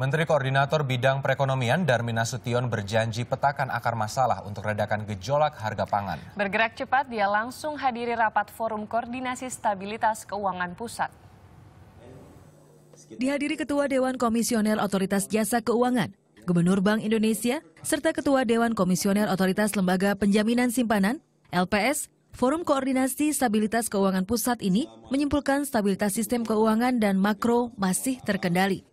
Menteri Koordinator Bidang Perekonomian Darmin Nasution berjanji petakan akar masalah untuk redakan gejolak harga pangan. Bergerak cepat, dia langsung hadiri rapat Forum Koordinasi Stabilitas Keuangan Pusat. Dihadiri Ketua Dewan Komisioner Otoritas Jasa Keuangan, Gubernur Bank Indonesia, serta Ketua Dewan Komisioner Otoritas Lembaga Penjaminan Simpanan, LPS, Forum Koordinasi Stabilitas Keuangan Pusat ini menyimpulkan stabilitas sistem keuangan dan makro masih terkendali.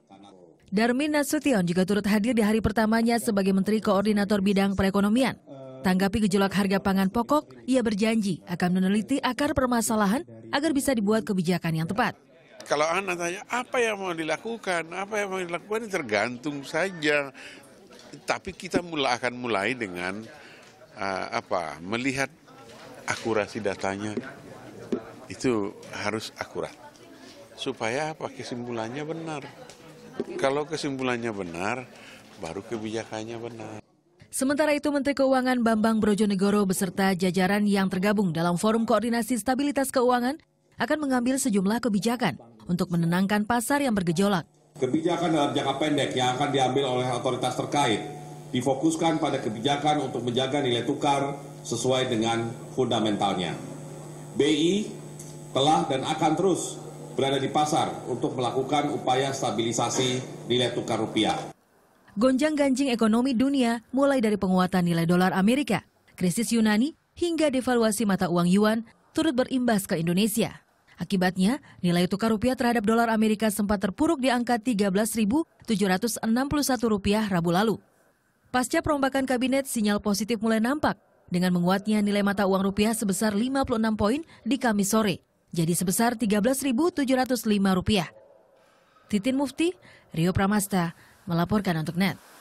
Darmin Nasution juga turut hadir di hari pertamanya sebagai Menteri Koordinator Bidang Perekonomian. Tanggapi gejolak harga pangan pokok, ia berjanji akan meneliti akar permasalahan agar bisa dibuat kebijakan yang tepat. Kalau anak tanya apa yang mau dilakukan, apa yang mau dilakukan tergantung saja. Tapi kita mulai akan mulai dengan uh, apa? Melihat akurasi datanya itu harus akurat supaya apa kesimpulannya benar. Kalau kesimpulannya benar, baru kebijakannya benar. Sementara itu, Menteri Keuangan Bambang Brojonegoro beserta jajaran yang tergabung dalam Forum Koordinasi Stabilitas Keuangan akan mengambil sejumlah kebijakan untuk menenangkan pasar yang bergejolak. Kebijakan dalam jangka pendek yang akan diambil oleh otoritas terkait difokuskan pada kebijakan untuk menjaga nilai tukar sesuai dengan fundamentalnya. BI telah dan akan terus berada di pasar untuk melakukan upaya stabilisasi nilai tukar rupiah. Gonjang-ganjing ekonomi dunia mulai dari penguatan nilai dolar Amerika, krisis Yunani, hingga devaluasi mata uang yuan turut berimbas ke Indonesia. Akibatnya, nilai tukar rupiah terhadap dolar Amerika sempat terpuruk di angka 13.761 rupiah Rabu lalu. Pasca perombakan kabinet, sinyal positif mulai nampak dengan menguatnya nilai mata uang rupiah sebesar 56 poin di Kamis sore jadi sebesar Rp13.705. Titin Mufti, Rio Pramasta, melaporkan untuk NET.